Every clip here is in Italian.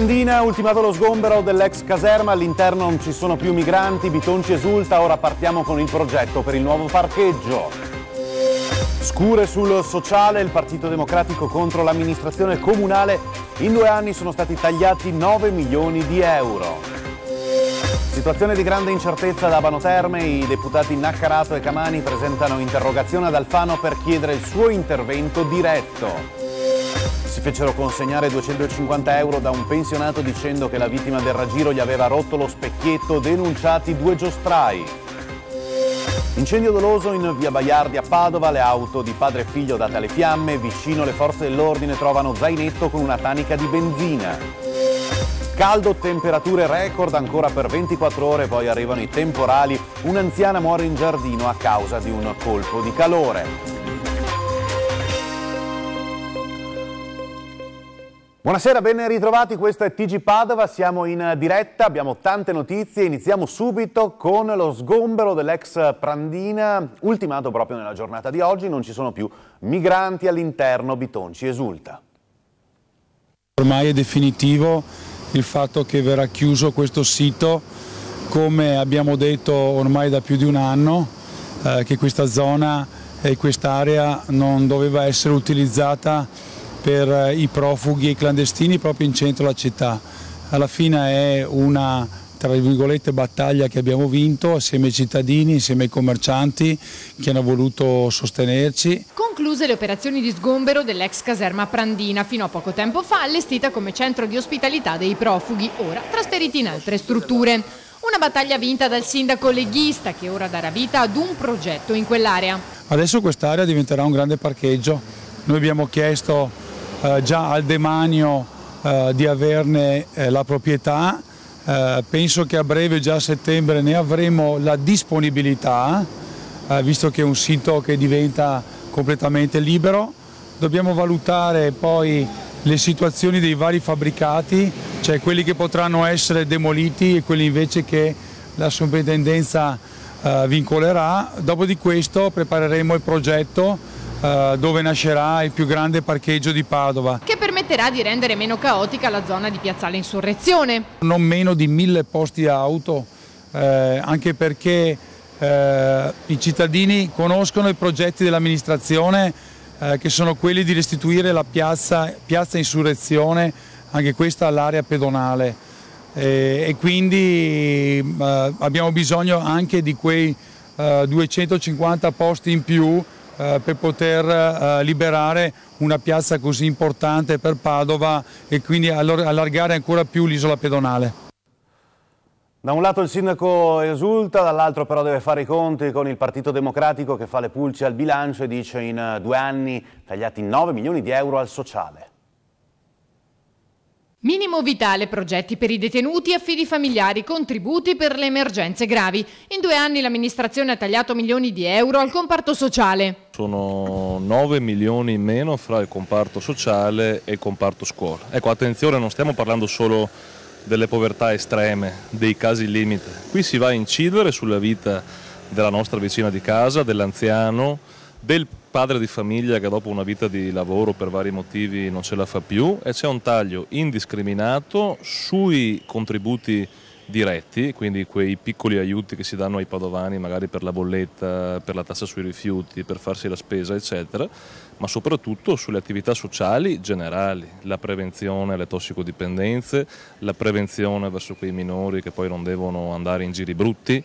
Andina, ultimato lo sgombero dell'ex caserma, all'interno non ci sono più migranti, Bitonci esulta, ora partiamo con il progetto per il nuovo parcheggio. Scure sul sociale, il Partito Democratico contro l'amministrazione comunale, in due anni sono stati tagliati 9 milioni di euro. Situazione di grande incertezza ad Abano Terme, i deputati Naccarato e Camani presentano interrogazione ad Alfano per chiedere il suo intervento diretto. Si fecero consegnare 250 euro da un pensionato dicendo che la vittima del raggiro gli aveva rotto lo specchietto, denunciati due giostrai. Incendio doloso in via Baiardi a Padova, le auto di padre e figlio date alle fiamme, vicino le forze dell'ordine trovano zainetto con una tanica di benzina. Caldo, temperature record ancora per 24 ore, poi arrivano i temporali, un'anziana muore in giardino a causa di un colpo di calore. Buonasera, ben ritrovati, questo è TG Padova, siamo in diretta, abbiamo tante notizie, iniziamo subito con lo sgombero dell'ex Prandina, ultimato proprio nella giornata di oggi, non ci sono più migranti all'interno, Bitonci esulta. Ormai è definitivo il fatto che verrà chiuso questo sito, come abbiamo detto ormai da più di un anno, eh, che questa zona e quest'area non doveva essere utilizzata per eh, i profughi e i clandestini proprio in centro alla città. Alla fine è una tra virgolette battaglia che abbiamo vinto assieme ai cittadini, insieme ai commercianti che hanno voluto sostenerci. Concluse le operazioni di sgombero dell'ex caserma Prandina, fino a poco tempo fa allestita come centro di ospitalità dei profughi, ora trasferiti in altre strutture. Una battaglia vinta dal sindaco leghista che ora darà vita ad un progetto in quell'area. Adesso quest'area diventerà un grande parcheggio. Noi abbiamo chiesto eh, già al demanio eh, di averne eh, la proprietà, eh, penso che a breve, già a settembre, ne avremo la disponibilità, eh, visto che è un sito che diventa completamente libero. Dobbiamo valutare poi le situazioni dei vari fabbricati, cioè quelli che potranno essere demoliti e quelli invece che la sovrintendenza vincolerà. Dopo di questo prepareremo il progetto eh, dove nascerà il più grande parcheggio di Padova. Che permetterà di rendere meno caotica la zona di Piazzale Insurrezione. Non meno di mille posti auto, eh, anche perché eh, i cittadini conoscono i progetti dell'amministrazione eh, che sono quelli di restituire la piazza, piazza Insurrezione, anche questa all'area pedonale. Eh, e quindi abbiamo bisogno anche di quei 250 posti in più eh, per poter eh, liberare una piazza così importante per Padova e quindi allargare ancora più l'isola pedonale. Da un lato il sindaco esulta, dall'altro però deve fare i conti con il Partito Democratico che fa le pulce al bilancio e dice in eh, due anni tagliati 9 milioni di euro al sociale. Minimo vitale, progetti per i detenuti, affidi familiari, contributi per le emergenze gravi. In due anni l'amministrazione ha tagliato milioni di euro al comparto sociale sono 9 milioni in meno fra il comparto sociale e il comparto scuola. Ecco, attenzione, non stiamo parlando solo delle povertà estreme, dei casi limite. Qui si va a incidere sulla vita della nostra vicina di casa, dell'anziano, del padre di famiglia che dopo una vita di lavoro per vari motivi non ce la fa più e c'è un taglio indiscriminato sui contributi diretti, quindi quei piccoli aiuti che si danno ai padovani magari per la bolletta, per la tassa sui rifiuti, per farsi la spesa, eccetera, ma soprattutto sulle attività sociali generali, la prevenzione alle tossicodipendenze, la prevenzione verso quei minori che poi non devono andare in giri brutti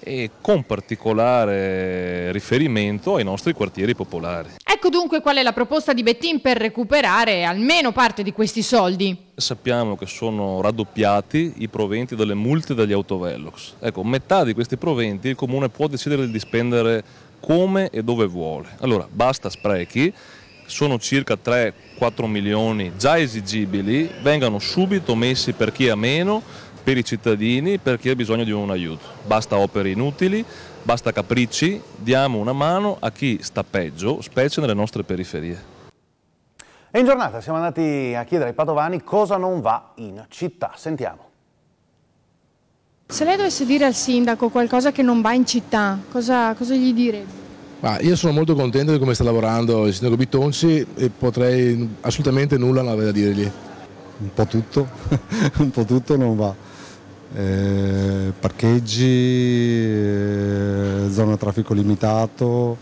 e con particolare riferimento ai nostri quartieri popolari. Ecco dunque qual è la proposta di Bettin per recuperare almeno parte di questi soldi. Sappiamo che sono raddoppiati i proventi delle multe dagli autovelox. Ecco, metà di questi proventi il Comune può decidere di spendere come e dove vuole. Allora, basta sprechi, sono circa 3-4 milioni già esigibili, vengano subito messi per chi ha meno per i cittadini, per chi ha bisogno di un aiuto. Basta opere inutili, basta capricci, diamo una mano a chi sta peggio, specie nelle nostre periferie. E in giornata siamo andati a chiedere ai padovani cosa non va in città. Sentiamo. Se lei dovesse dire al sindaco qualcosa che non va in città, cosa, cosa gli direbbe? Ma io sono molto contento di come sta lavorando il sindaco Bitonci e potrei assolutamente nulla non avere da dirgli. Un po' tutto, un po' tutto non va eh, parcheggi, eh, zona traffico limitato,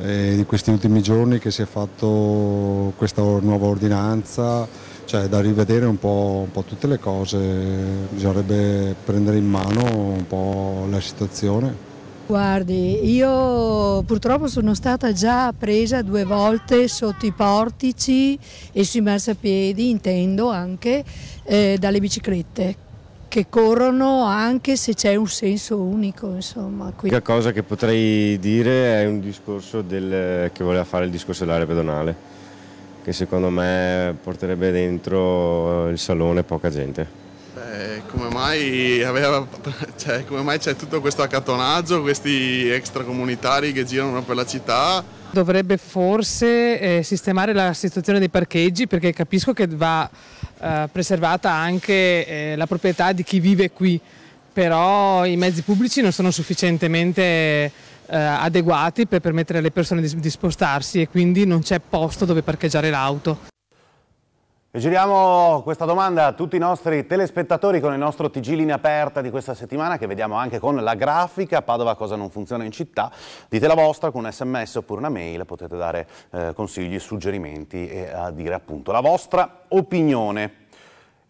eh, di questi ultimi giorni che si è fatto questa nuova ordinanza, cioè da rivedere un po', un po', tutte le cose, bisognerebbe prendere in mano un po' la situazione. Guardi, io purtroppo sono stata già presa due volte sotto i portici e sui marciapiedi, intendo anche, eh, dalle biciclette che corrono anche se c'è un senso unico. Insomma. L'unica cosa che potrei dire è un discorso del, che voleva fare il discorso dell'area pedonale, che secondo me porterebbe dentro il salone poca gente. Eh, come, mai aveva, cioè, come mai c'è tutto questo accattonaggio, questi extracomunitari che girano per la città? Dovrebbe forse eh, sistemare la situazione dei parcheggi perché capisco che va eh, preservata anche eh, la proprietà di chi vive qui, però i mezzi pubblici non sono sufficientemente eh, adeguati per permettere alle persone di, di spostarsi e quindi non c'è posto dove parcheggiare l'auto. E giriamo questa domanda a tutti i nostri telespettatori con il nostro TG Linea Aperta di questa settimana che vediamo anche con la grafica Padova cosa non funziona in città. Dite la vostra con un sms oppure una mail, potete dare eh, consigli, suggerimenti e a dire appunto la vostra opinione.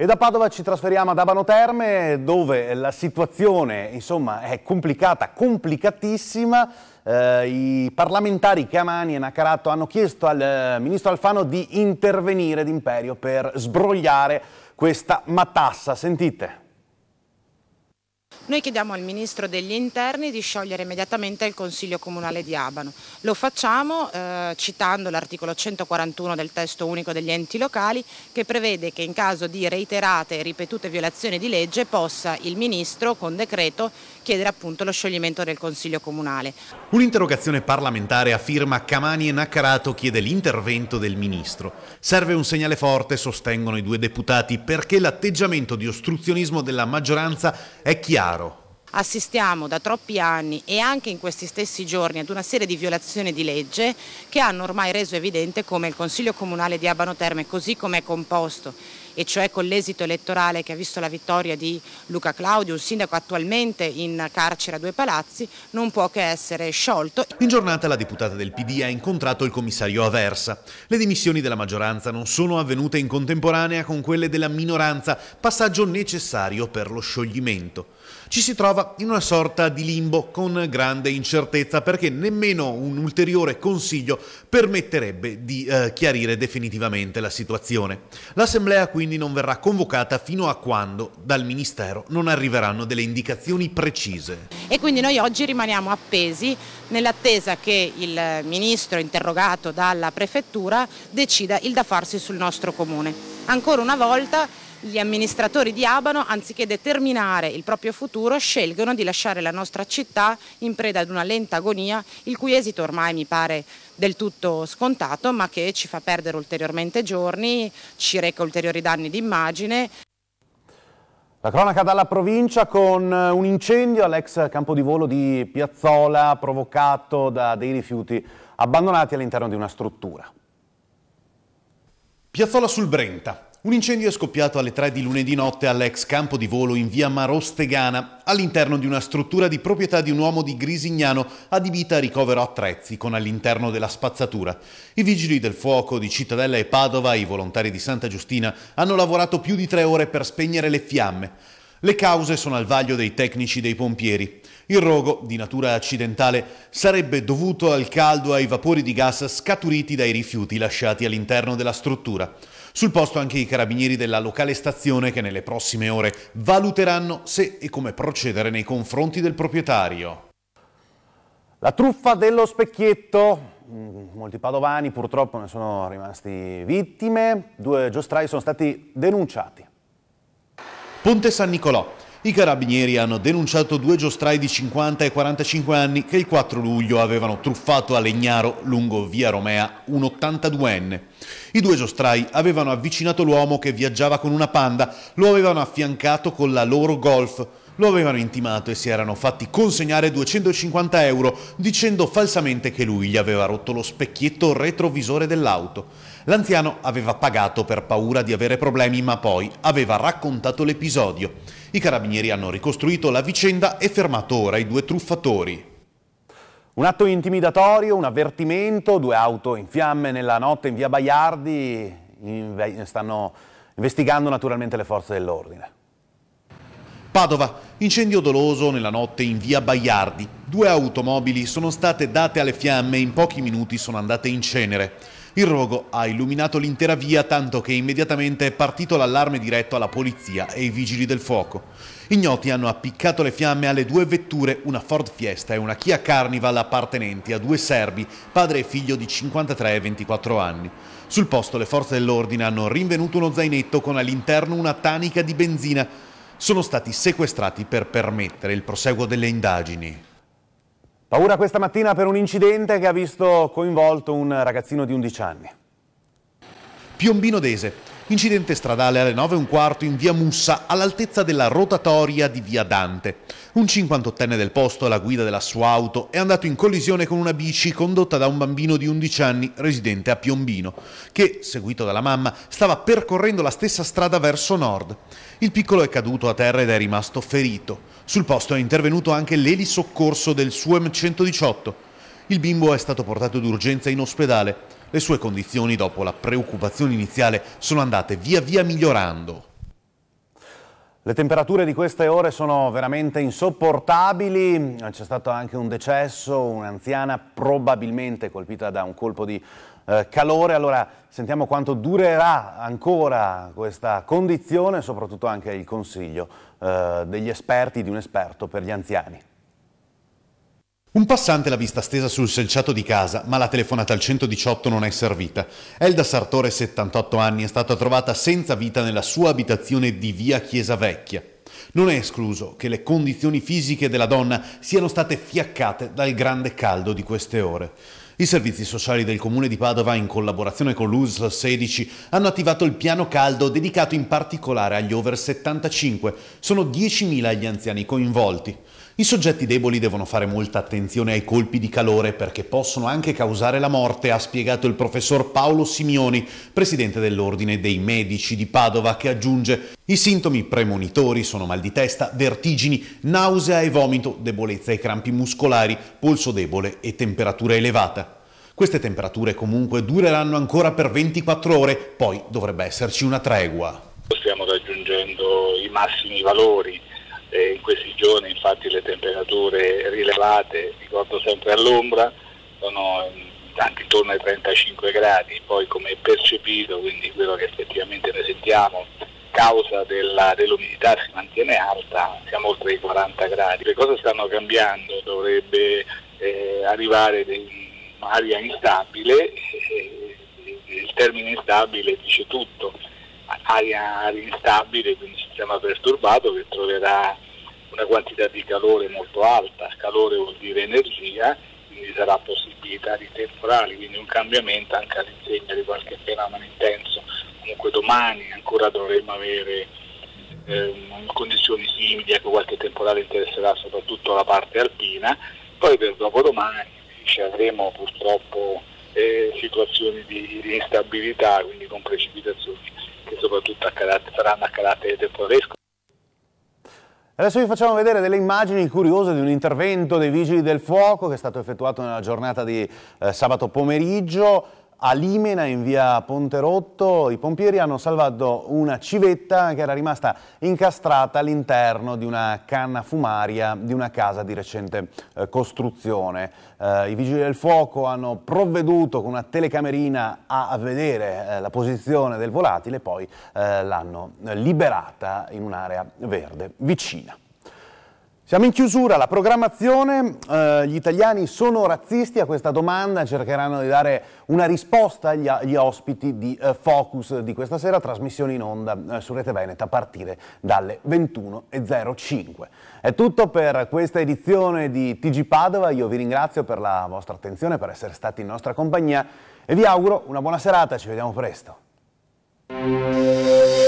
E da Padova ci trasferiamo ad Abano Terme dove la situazione insomma, è complicata, complicatissima. Eh, I parlamentari Camani e Nacarato hanno chiesto al eh, ministro Alfano di intervenire d'imperio per sbrogliare questa matassa. Sentite. Noi chiediamo al Ministro degli Interni di sciogliere immediatamente il Consiglio Comunale di Abano. Lo facciamo eh, citando l'articolo 141 del testo unico degli enti locali che prevede che in caso di reiterate e ripetute violazioni di legge possa il Ministro con decreto chiedere appunto lo scioglimento del Consiglio Comunale. Un'interrogazione parlamentare a firma Camani e Naccarato chiede l'intervento del Ministro. Serve un segnale forte, sostengono i due deputati, perché l'atteggiamento di ostruzionismo della maggioranza è chiaro, assistiamo da troppi anni e anche in questi stessi giorni ad una serie di violazioni di legge che hanno ormai reso evidente come il Consiglio Comunale di Abano Terme, così come è composto, e cioè con l'esito elettorale che ha visto la vittoria di Luca Claudio, un sindaco attualmente in carcere a due palazzi, non può che essere sciolto. In giornata la deputata del PD ha incontrato il commissario Aversa. Le dimissioni della maggioranza non sono avvenute in contemporanea con quelle della minoranza, passaggio necessario per lo scioglimento ci si trova in una sorta di limbo con grande incertezza perché nemmeno un ulteriore consiglio permetterebbe di eh, chiarire definitivamente la situazione. L'assemblea quindi non verrà convocata fino a quando dal Ministero non arriveranno delle indicazioni precise. E quindi noi oggi rimaniamo appesi nell'attesa che il Ministro interrogato dalla Prefettura decida il da farsi sul nostro Comune. Ancora una volta gli amministratori di Abano, anziché determinare il proprio futuro, scelgono di lasciare la nostra città in preda ad una lenta agonia, il cui esito ormai mi pare del tutto scontato, ma che ci fa perdere ulteriormente giorni, ci reca ulteriori danni d'immagine. La cronaca dalla provincia con eh, un incendio all'ex campo di volo di Piazzola provocato da dei rifiuti abbandonati all'interno di una struttura. Piazzola sul Brenta, un incendio è scoppiato alle 3 di lunedì notte all'ex campo di volo in via Marostegana, all'interno di una struttura di proprietà di un uomo di Grisignano adibita a ricovero attrezzi, con all'interno della spazzatura. I vigili del fuoco di Cittadella e Padova, i volontari di Santa Giustina, hanno lavorato più di tre ore per spegnere le fiamme. Le cause sono al vaglio dei tecnici dei pompieri. Il rogo, di natura accidentale, sarebbe dovuto al caldo e ai vapori di gas scaturiti dai rifiuti lasciati all'interno della struttura. Sul posto anche i carabinieri della locale stazione che nelle prossime ore valuteranno se e come procedere nei confronti del proprietario. La truffa dello specchietto. Mm, molti padovani purtroppo ne sono rimasti vittime. Due giostrai sono stati denunciati. Ponte San Nicolò. I carabinieri hanno denunciato due giostrai di 50 e 45 anni che il 4 luglio avevano truffato a Legnaro, lungo via Romea, un 82enne. I due giostrai avevano avvicinato l'uomo che viaggiava con una panda, lo avevano affiancato con la loro golf, lo avevano intimato e si erano fatti consegnare 250 euro dicendo falsamente che lui gli aveva rotto lo specchietto retrovisore dell'auto. L'anziano aveva pagato per paura di avere problemi, ma poi aveva raccontato l'episodio. I carabinieri hanno ricostruito la vicenda e fermato ora i due truffatori. Un atto intimidatorio, un avvertimento, due auto in fiamme nella notte in via Baiardi, stanno investigando naturalmente le forze dell'ordine. Padova, incendio doloso nella notte in via Baiardi. Due automobili sono state date alle fiamme e in pochi minuti sono andate in cenere. Il rogo ha illuminato l'intera via tanto che immediatamente è partito l'allarme diretto alla polizia e ai vigili del fuoco. Ignoti hanno appiccato le fiamme alle due vetture, una Ford Fiesta e una Kia Carnival appartenenti a due serbi, padre e figlio di 53 e 24 anni. Sul posto le forze dell'ordine hanno rinvenuto uno zainetto con all'interno una tanica di benzina. Sono stati sequestrati per permettere il proseguo delle indagini. Paura questa mattina per un incidente che ha visto coinvolto un ragazzino di 11 anni. Piombino Dese, Incidente stradale alle 9 e un quarto in via Mussa, all'altezza della rotatoria di via Dante. Un 58enne del posto alla guida della sua auto è andato in collisione con una bici condotta da un bambino di 11 anni residente a Piombino, che, seguito dalla mamma, stava percorrendo la stessa strada verso nord. Il piccolo è caduto a terra ed è rimasto ferito. Sul posto è intervenuto anche l'elisoccorso del SUEM 118. Il bimbo è stato portato d'urgenza in ospedale. Le sue condizioni, dopo la preoccupazione iniziale, sono andate via via migliorando. Le temperature di queste ore sono veramente insopportabili, c'è stato anche un decesso, un'anziana probabilmente colpita da un colpo di eh, calore, allora sentiamo quanto durerà ancora questa condizione, soprattutto anche il consiglio eh, degli esperti, di un esperto per gli anziani. Un passante l'ha vista stesa sul selciato di casa, ma la telefonata al 118 non è servita. Elda Sartore, 78 anni, è stata trovata senza vita nella sua abitazione di via Chiesa Vecchia. Non è escluso che le condizioni fisiche della donna siano state fiaccate dal grande caldo di queste ore. I servizi sociali del comune di Padova, in collaborazione con l'USL 16, hanno attivato il piano caldo dedicato in particolare agli over 75. Sono 10.000 gli anziani coinvolti. I soggetti deboli devono fare molta attenzione ai colpi di calore perché possono anche causare la morte, ha spiegato il professor Paolo Simioni, presidente dell'Ordine dei Medici di Padova, che aggiunge i sintomi premonitori sono mal di testa, vertigini, nausea e vomito, debolezza e crampi muscolari, polso debole e temperatura elevata. Queste temperature comunque dureranno ancora per 24 ore, poi dovrebbe esserci una tregua. Stiamo raggiungendo i massimi valori eh, in questi giorni infatti le temperature rilevate, ricordo sempre all'ombra, sono anche intorno ai 35 gradi, poi come percepito, quindi quello che effettivamente noi sentiamo causa della, dell'umidità si mantiene alta, siamo oltre i 40 gradi. Le cose stanno cambiando, dovrebbe eh, arrivare un'aria instabile, eh, il termine instabile dice tutto, aria instabile, quindi sistema perturbato che troverà una quantità di calore molto alta, calore vuol dire energia, quindi sarà possibilità di temporali, quindi un cambiamento anche all'insegna di qualche fenomeno intenso. Comunque domani ancora dovremmo avere eh, condizioni simili, ecco qualche temporale interesserà soprattutto la parte alpina, poi per dopodomani invece avremo purtroppo eh, situazioni di, di instabilità, quindi con precipitazioni che soprattutto a saranno a carattere temporesco. Adesso vi facciamo vedere delle immagini curiose di un intervento dei vigili del fuoco che è stato effettuato nella giornata di eh, sabato pomeriggio. A Limena, in via Ponterotto, i pompieri hanno salvato una civetta che era rimasta incastrata all'interno di una canna fumaria di una casa di recente eh, costruzione. Eh, I vigili del fuoco hanno provveduto con una telecamerina a vedere eh, la posizione del volatile e poi eh, l'hanno liberata in un'area verde vicina. Siamo in chiusura, la programmazione, eh, gli italiani sono razzisti a questa domanda, cercheranno di dare una risposta agli, agli ospiti di eh, Focus di questa sera, trasmissione in onda eh, su Rete Veneta a partire dalle 21.05. È tutto per questa edizione di TG Padova, io vi ringrazio per la vostra attenzione, per essere stati in nostra compagnia e vi auguro una buona serata, ci vediamo presto.